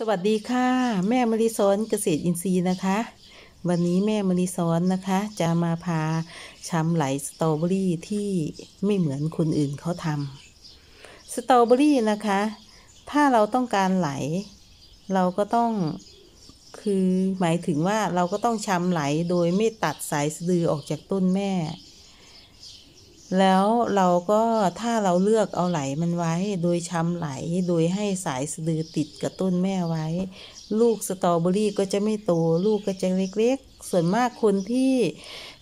สวัสดีค่ะ แม่มาริซอนเกษตรอินทรีย์นะคะ วันนี้แม่มาริซอนนะคะจะมาพาชำไหลสตรอเบอรี่ที่ไม่เหมือนคนอื่นเขาทำสตรอเบอรี่นะคะ ถ้าเราต้องการไหลเราก็ต้องคือหมายถึงว่าเราก็ต้องชำไหลโดยไม่ตัดสายสะดือออกจากต้นแม่แล้วเราก็ถ้าเราเลือกเอาไหลมันไว้ โดย ช้ำไหลโดยให้สาย สะดือ ติด กับ ต้นแม่ไว้ ลูกสตรอเบอรี่ก็จะไม่โต ลูกก็จะเล็กๆ ส่วนมากคนที่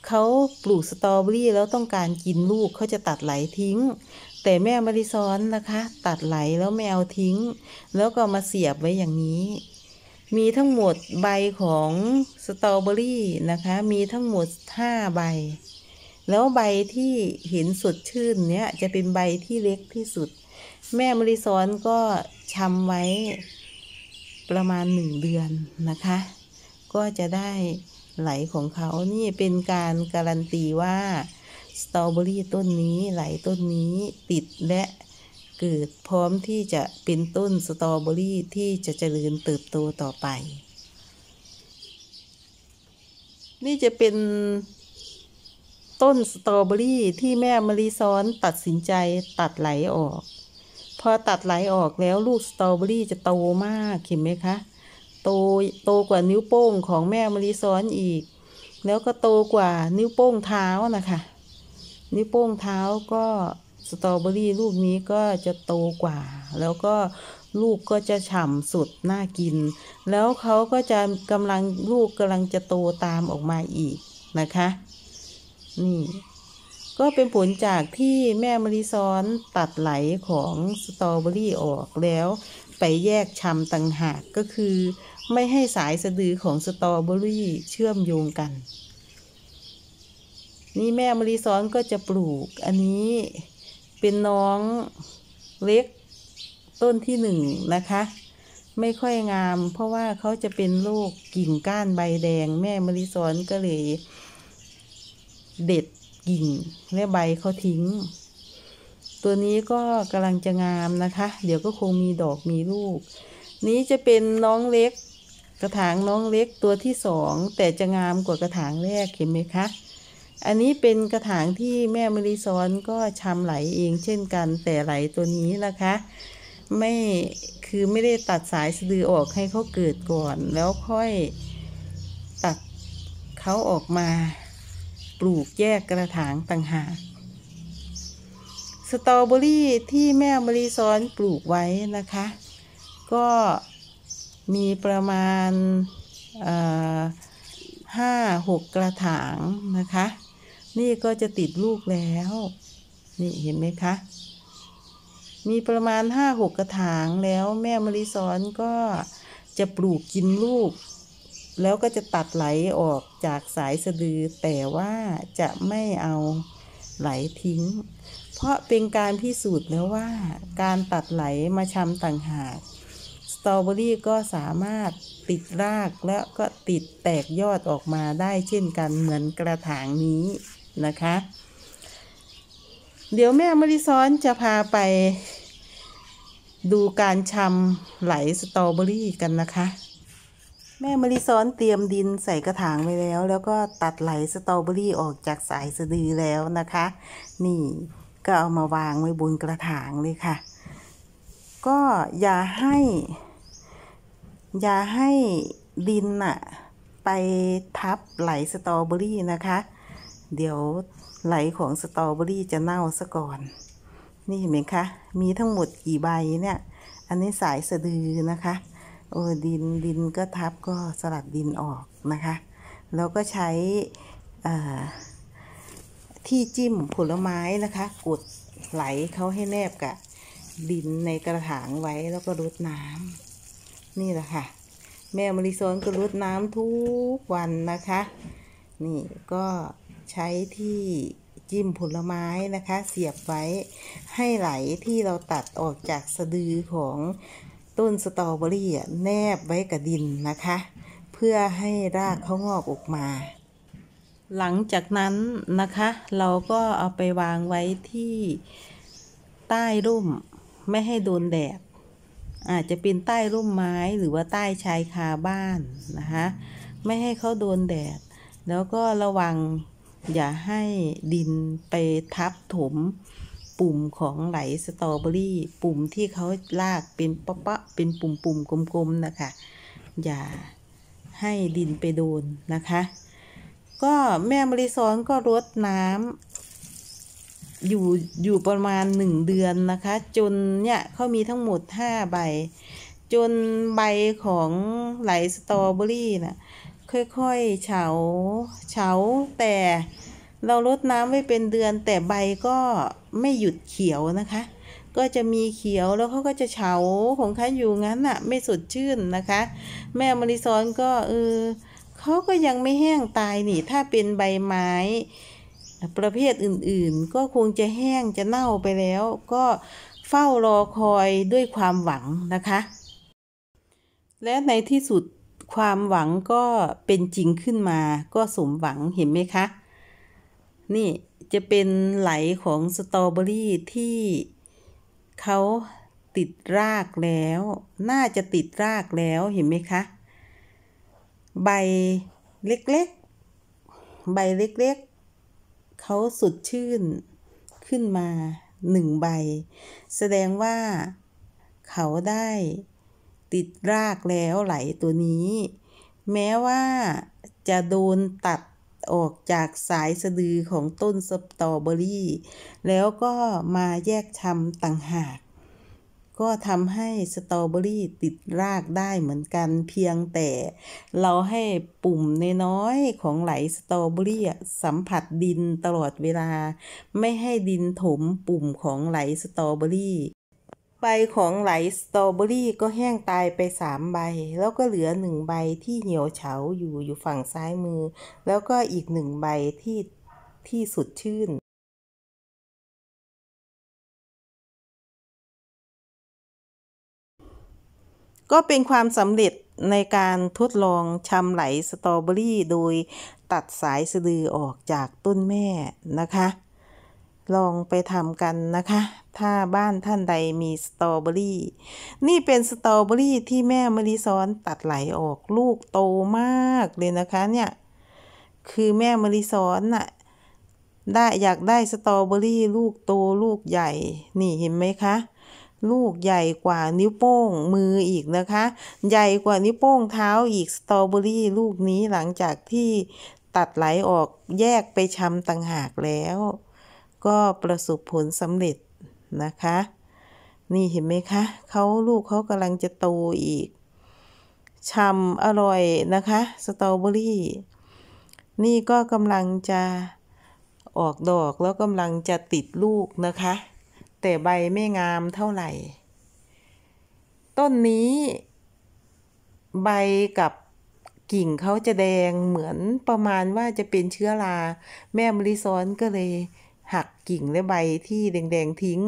เขาปลูกสตรอเบอรี่แล้วต้องการกินลูกเขาจะตัดไหลทิ้ง แต่แม่มาริซอนนะคะ ตัดไหลแล้วไม่เอาทิ้ง แล้วก็มาเสียบไว้อย่างนี้ มีทั้งหมดใบของสตรอเบอรี่นะคะมีทั้งหมด5ใบแล้วใบที่เห็นสดชื่นเนี้ย จะเป็นใบที่เล็กที่สุด แม่มริซอนก็ชำไว้ประมาณหนึ่งเดือนนะคะ ก็จะได้ไหลของเขา นี่เป็นการ การันตีว่าสตรอเบอรี่ต้นนี้ไหลต้นนี้ติดและเกิดพร้อมที่จะเป็นต้นสตรอเบอรี่ที่จะเจริญเติบโตต่อไป นี่จะเป็นต้นสตรอเบอรี่ที่แม่มาริซ้อนตัดสินใจตัดไหลออก พอตัดไหลออกแล้ว ลูกสตรอเบอรี่จะโตมาก เห็นไหมคะ โต โตกว่านิ้วโป้งของแม่มาริซ้อนอีก แล้วก็โตกว่านิ้วโป้งเท้านะคะ นิ้วโป้งเท้าก็สตรอเบอรี่ลูกนี้ก็จะโตกว่า แล้วก็ลูกก็จะฉ่ำสุดน่ากิน แล้วเขาก็จะกำลังลูกกำลังจะโตตามออกมาอีกนะคะนี่ ก็เป็นผลจากที่แม่มริซ้อนตัดไหลของสตรอเบอรี่ออกแล้วไปแยกชำต่างหากก็คือไม่ให้สายสะดือของสตรอเบอรี่เชื่อมโยงกัน นี่แม่มริซ้อนก็จะปลูกอันนี้เป็นน้องเล็กต้นที่หนึ่งนะคะ ไม่ค่อยงามเพราะว่าเขาจะเป็นโรคกกิ่งก้านใบแดงแม่มริซ้อนก็เลยเด็ดกิ่งและใบเขาทิ้ง ตัวนี้ก็กำลังจะงามนะคะ เดี๋ยวก็คงมีดอกมีลูกนี้จะเป็นน้องเล็ก กระถางน้องเล็กตัวที่สองแต่จะงามกว่ากระถางแรกเห็นไหมคะอันนี้เป็นกระถางที่แม่มริซอนก็ชำไหลเอง เช่นกันแต่ไหลตัวนี้นะคะไม่ คือไม่ได้ตัดสายสะดือออกให้เขาเกิดก่อน แล้วค่อยตัดเขาออกมาปลูกแยกกระถางต่างหากสตรอเบอรี่ที่แม่มรีซ้อนปลูกไว้นะคะ ก็มีประมาณห้าหกกระถางนะคะ นี่ก็จะติดลูกแล้ว นี่เห็นไหมคะ มีประมาณห้าหกกระถางแล้วแม่มริซ้อนก็จะปลูกกินลูกแล้วก็จะตัดไหลออกจากสายสะดือ แต่ว่าจะไม่เอาไหลทิ้ง เพราะเป็นการพิสูจน์แล้วว่า การตัดไหลมาชำต่างหากสตรอเบอรี่ก็สามารถติดรากแล้วก็ติดแตกยอดออกมาได้เช่นกัน เหมือนกระถางนี้นะคะ เดี๋ยวแม่มริซอนจะพาไปดูการชำไหลสตรอเบอรี่กันนะคะแม่มาริซอนเตรียมดินใส่กระถางไว้แล้ว แล้วก็ตัดไหลสตรอเบอรี่ออกจากสายสะดือแล้วนะคะนี่ก็เอามาวางไว้บนกระถางเลยค่ะ ก็อย่าให้ อย่าให้ดินอะไปทับไหลสตรอเบอรี่นะคะ เดี๋ยวไหลของสตรอเบอรี่จะเน่าซะก่อน นี่เห็นไหมคะมีทั้งหมดกี่ใบเนี่ย อันนี้สายสะดือนะคะเออดินดินก็ทับก็สลัดดินออกนะคะแล้วก็ใช้ที่จิ้มผลไม้นะคะกดไหลเขาให้แนบกับดินในกระถางไว้แล้วก็รดน้ำนี่แหละค่ะแม่มริซอนก็รดน้ำทุกวันนะคะ นี่ก็ใช้ที่จิ้มผลไม้นะคะ เสียบไว้ให้ไหลที่เราตัดออกจากสะดือของต้นสตรอเบอรี่แนบไว้กับดินนะคะเพื่อให้รากเขางอกออกมา หลังจากนั้นนะคะเราก็เอาไปวางไว้ที่ใต้ร่มไม่ให้โดนแดดอาจจะเป็นใต้ร่มไม้หรือว่าใต้ชายคาบ้านนะคะไม่ให้เขาโดนแดด แล้วก็ระวัง อย่าให้ดินไปทับถมปุ่มของไหลสตรอเบอรี่ปุ่มที่เขาลากเป็นปะปะเป็นปุ่มปุ่มกลมๆ นะคะ อย่าให้ดินไปโดนนะคะ ก็แม่มริซอนก็รดน้ำอยู่ อยู่ประมาณหนึ่งเดือนนะคะ จนเนี่ยเขามีทั้งหมดห้าใบ จนใบของไหลสตรอเบอรี่นะ่ะค่อยๆเฉาเฉาแต่เราลดน้ำไว้เป็นเดือนแต่ใบก็ไม่หยุดเขียวนะคะ ก็จะมีเขียวแล้วเขาก็จะเฉาของเขาอยู่งั้นอะไม่สดชื่นนะคะ แม่มริซอนก็เออเขาก็ยังไม่แห้งตายนี่ ถ้าเป็นใบไม้ ประเภทอื่น ๆ ก็คงจะแห้งจะเน่าไปแล้ว ก็เฝ้ารอคอยด้วยความหวังนะคะ และในที่สุดความหวังก็เป็นจริงขึ้นมาก็สมหวังเห็นไหมคะนี่จะเป็นไหลของสตรอเบอรี่ที่เขาติดรากแล้ว น่าจะติดรากแล้วเห็นไหมคะ ใบเล็กๆ ใบเล็กๆ เขาสดชื่นขึ้นมาหนึ่งใบ แสดงว่าเขาได้ติดรากแล้วไหลตัวนี้ แม้ว่าจะโดนตัดออกจากสายสะดือของต้นสตรอเบอรี่แล้วก็มาแยกชำต่างหาก ก็ทำให้สตรอเบอรี่ติดรากได้เหมือนกันเพียงแต่ เราให้ปุ่มนน้อยของไหลสตรอเบอรี่สัมผัสดินตลอดเวลา ไม่ให้ดินถมปุ่มของไหลสตรอเบอรี่ใบของไหลสตรอเบอรี่ก็แห้งตายไปสามใบ แล้วก็เหลือหนึ่งใบที่เหี่ยวเฉาอยู่อยู่ฝั่งซ้ายมือ แล้วก็อีกหนึ่งใบที่ที่สุดชื่น ก็เป็นความสำเร็จในการทดลองชำไหลสตรอเบอรี่โดยตัดสายสะดือออกจากต้นแม่นะคะลองไปทำกันนะคะ ถ้าบ้านท่านใดมีสตรอเบอรี่ นี่เป็นสตรอเบอรี่ที่แม่มาลิซอนตัดไหลออกลูกโตมากเลยนะคะ เนี่ย คือแม่มาลิซอนน่ะ ได้อยากได้สตรอเบอรี่ลูกโตลูกใหญ่ นี่เห็นไหมคะ ลูกใหญ่กว่านิ้วโป้งมืออีกนะคะ ใหญ่กว่านิ้วโป้งเท้าอีก สตรอเบอรี่ลูกนี้หลังจากที่ตัดไหลออกแยกไปชำต่างหากแล้วก็ประสบผลสำเร็จนะคะ นี่เห็นไหมคะ เขาลูกเขากำลังจะโตอีกช่ำอร่อยนะคะ สตรอเบอรี่ นี่ก็กำลังจะออกดอกแล้วกำลังจะติดลูกนะคะ แต่ใบไม่งามเท่าไหร่ ต้นนี้ ใบกับกิ่งเขาจะแดงเหมือนประมาณว่าจะเป็นเชื้อราแม่มริซอนก็เลยหักกิ่งและใบที่แดงๆทิ้ง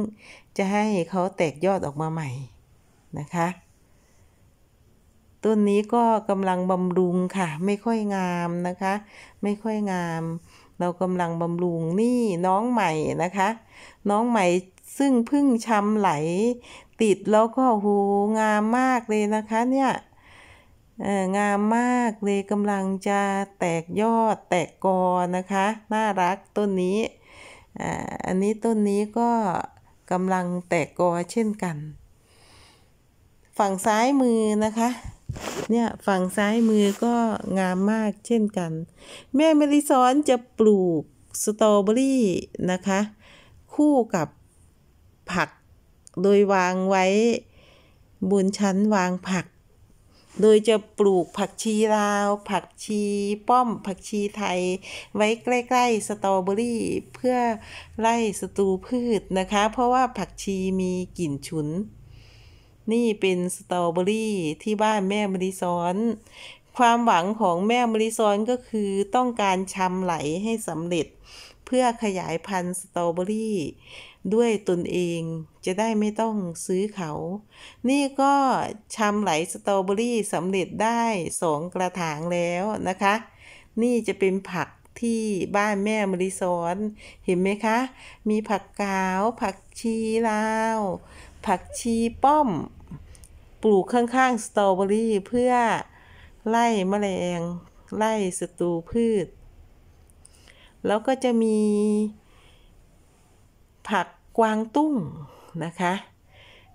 จะให้เขาแตกยอดออกมาใหม่นะคะต้นนี้ก็กำลังบำรุงค่ะ ไม่ค่อยงามนะคะ ไม่ค่อยงาม เรากำลังบำรุงนี่น้องใหม่นะคะ น้องใหม่ซึ่งพึ่งช้ำไหล ติดแล้วก็หูงามมากเลยนะคะ เนี่ยงามมากเลยกำลังจะแตกยอดแตกกอนะคะ น่ารักต้นนี้อันนี้ต้นนี้ก็กำลังแตกกอเช่นกัน ฝั่งซ้ายมือนะคะ เนี่ยฝั่งซ้ายมือก็งามมากเช่นกัน แม่เมลิซอนจะปลูกสตรอเบอรี่นะคะ คู่กับผักโดยวางไว้บนชั้นวางผักโดยจะปลูกผักชีลาว ผักชีป้อม ผักชีไทย ไว้ใกล้ๆสตรอเบอรี่ เพื่อไล่ศัตรูพืชนะคะ เพราะว่าผักชีมีกลิ่นฉุน นี่เป็นสตรอเบอรี่ที่บ้านแม่มริซอนความหวังของแม่มริซอนก็คือต้องการชำไหลให้สำเร็จเพื่อขยายพันธุ์สตรอเบอรี่ด้วยตนเองจะได้ไม่ต้องซื้อเขา นี่ก็ชำไหลสตรอเบอรี่สำเร็จได้สองกระถางแล้วนะคะ นี่จะเป็นผักที่บ้านแม่มริซอนเห็นไหมคะ มีผักกาว ผักชีลาว ผักชีป้อม ปลูกข้างๆสตรอเบอรี่เพื่อไล่แมลงไล่ศัตรูพืช แล้วก็จะมี ผักกวางตุ้งนะคะ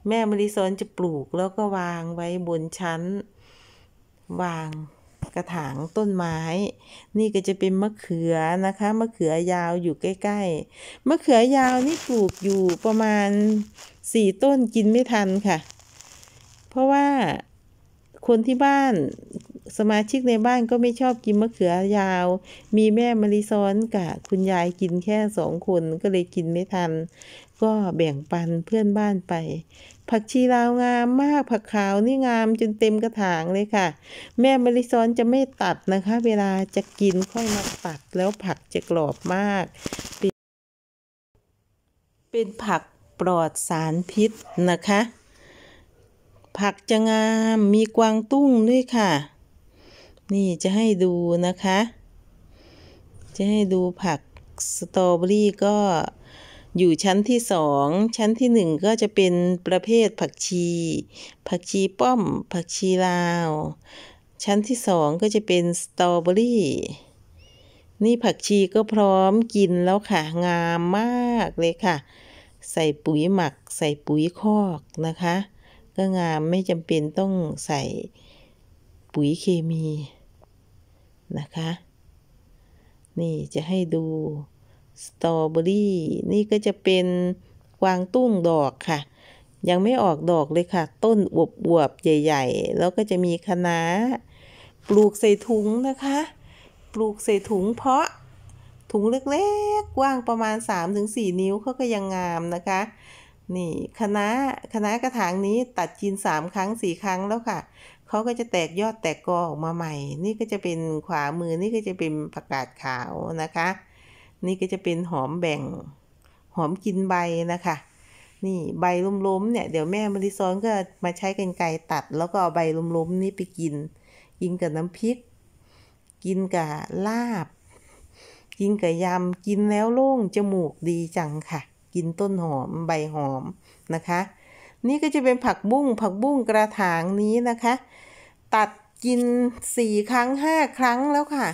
แม่มริซอนจะปลูกแล้วก็วางไว้บนชั้น วางกระถางต้นไม้ นี่ก็จะเป็นมะเขือนะคะ มะเขือยาวอยู่ใกล้ๆ มะเขือยาวนี่ปลูกอยู่ประมาณสี่ต้นกินไม่ทันค่ะเพราะว่าคนที่บ้านสมาชิกในบ้านก็ไม่ชอบกินมะเขือยาว มีแม่มาริซ้อนกับคุณยายกินแค่สองคนก็เลยกินไม่ทัน ก็แบ่งปันเพื่อนบ้านไป ผักชีลาวงามมาก ผักขาวนี่งามจนเต็มกระถางเลยค่ะ แม่มาริซ้อนจะไม่ตัดนะคะ เวลาจะกินค่อยมาตัด แล้วผักจะกรอบมาก เป็นผักปลอดสารพิษนะคะ ผักจะงามมีกวางตุ้งด้วยค่ะนี่จะให้ดูนะคะ จะให้ดูผักสตรอเบอรี่ ก็อยู่ชั้นที่สอง ชั้นที่หนึ่งก็จะเป็นประเภทผักชี ผักชีป้อม ผักชีลาว ชั้นที่สองก็จะเป็น สตรอเบอรี่ นี่ผักชีก็พร้อมกินแล้วค่ะ งามมากเลยค่ะ ใส่ปุ๋ยหมัก ใส่ปุ๋ยคอกนะคะ ก็งามไม่จำเป็นต้องใส่ปุ๋ยเคมีนะคะนี่จะให้ดูสตรอเบอรี่นี่ก็จะเป็นกวางตุ้งดอกค่ะ ยังไม่ออกดอกเลยค่ะ ต้นอวบอวบใหญ่ๆ แล้วก็จะมีคะน้าปลูกใส่ถุงนะคะ ปลูกใส่ถุงเพาะถุงเล็กๆกว้างประมาณ 3-4 นิ้วเขาก็ยังงามนะคะ นี่คณะคณะกระถางนี้ตัดจีน3 ครั้ง 4 ครั้งแล้วค่ะเขาก็จะแตกยอดแตกกอออกมาใหม่ นี่ก็จะเป็นขวามือ นี่ก็จะเป็นผักกาดขาวนะคะ นี่ก็จะเป็นหอมแบ่ง หอมกินใบนะคะ นี่ใบล้มๆ เนี่ยเดี๋ยว แม่มาริซอนก็มาใช้กันไกตัดแล้วก็เอาใบล้มๆ นี่ ไปกิน กินกับน้ำพริก กินกับลาบ กินกับยำ กินแล้วโล่งจมูกดีจังค่ะ กินต้นหอมใบหอมนะคะนี่ก็จะเป็นผักบุ้ง ผักบุ้งกระถางนี้นะคะ ตัดกินสี่ครั้งห้าครั้งแล้วค่ะ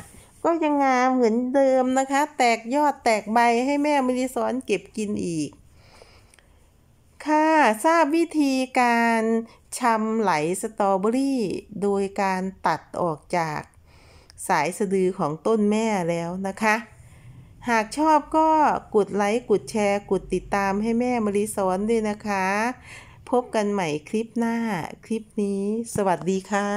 ก็ยังงามเหมือนเดิมนะคะ แตกยอดแตกใบให้แม่มิริสอนเก็บกินอีก ค่ะ ทราบวิธีการชำไหลสตรอเบอรี่ โดยการตัดออกจาก สายสะดือของต้นแม่แล้วนะคะ หากชอบก็กดไลค์ กดแชร์ กดติดตามให้แม่มริสอนด้วยนะคะพบกันใหม่คลิปหน้า คลิปนี้ สวัสดีค่ะ